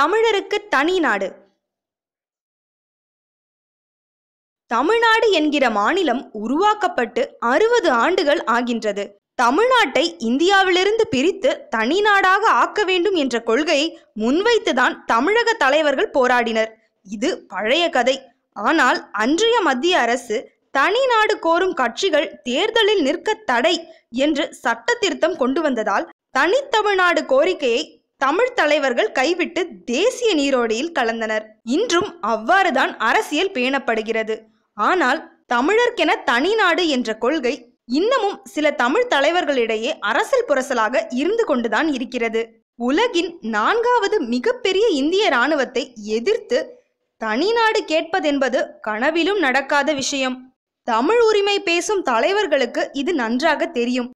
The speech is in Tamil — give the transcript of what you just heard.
தமிழருக்கு தனி நாடு தமிழ்நாடு என்கிற மாநிலம் உருவாக்கப்பட்டு அறுபது ஆண்டுகள் ஆகின்றது தமிழ்நாட்டை இந்தியாவிலிருந்து பிரித்து தனி நாடாக ஆக்க வேண்டும் என்ற கொள்கையை முன்வைத்துதான் தமிழக தலைவர்கள் போராடினர் இது பழைய கதை ஆனால் அன்றைய மத்திய அரசு தனி நாடு கோரும் கட்சிகள் தேர்தலில் நிற்க தடை என்று சட்ட திருத்தம் கொண்டு வந்ததால் தனித்தமிழ்நாடு கோரிக்கையை தமிழ் தலைவர்கள் கைவிட்டு தேசிய நீரோடையில் கலந்தனர் இன்றும் அவ்வாறுதான் அரசியல் பேணப்படுகிறது ஆனால் தமிழர்க்கென தனி நாடு என்ற கொள்கை இன்னமும் சில தமிழ் தலைவர்களிடையே அரசல் புரசலாக இருந்து கொண்டுதான் இருக்கிறது உலகின் நான்காவது மிகப்பெரிய இந்திய இராணுவத்தை எதிர்த்து தனிநாடு கேட்பதென்பது கனவிலும் நடக்காத விஷயம் தமிழ் உரிமை பேசும் தலைவர்களுக்கு இது நன்றாக தெரியும்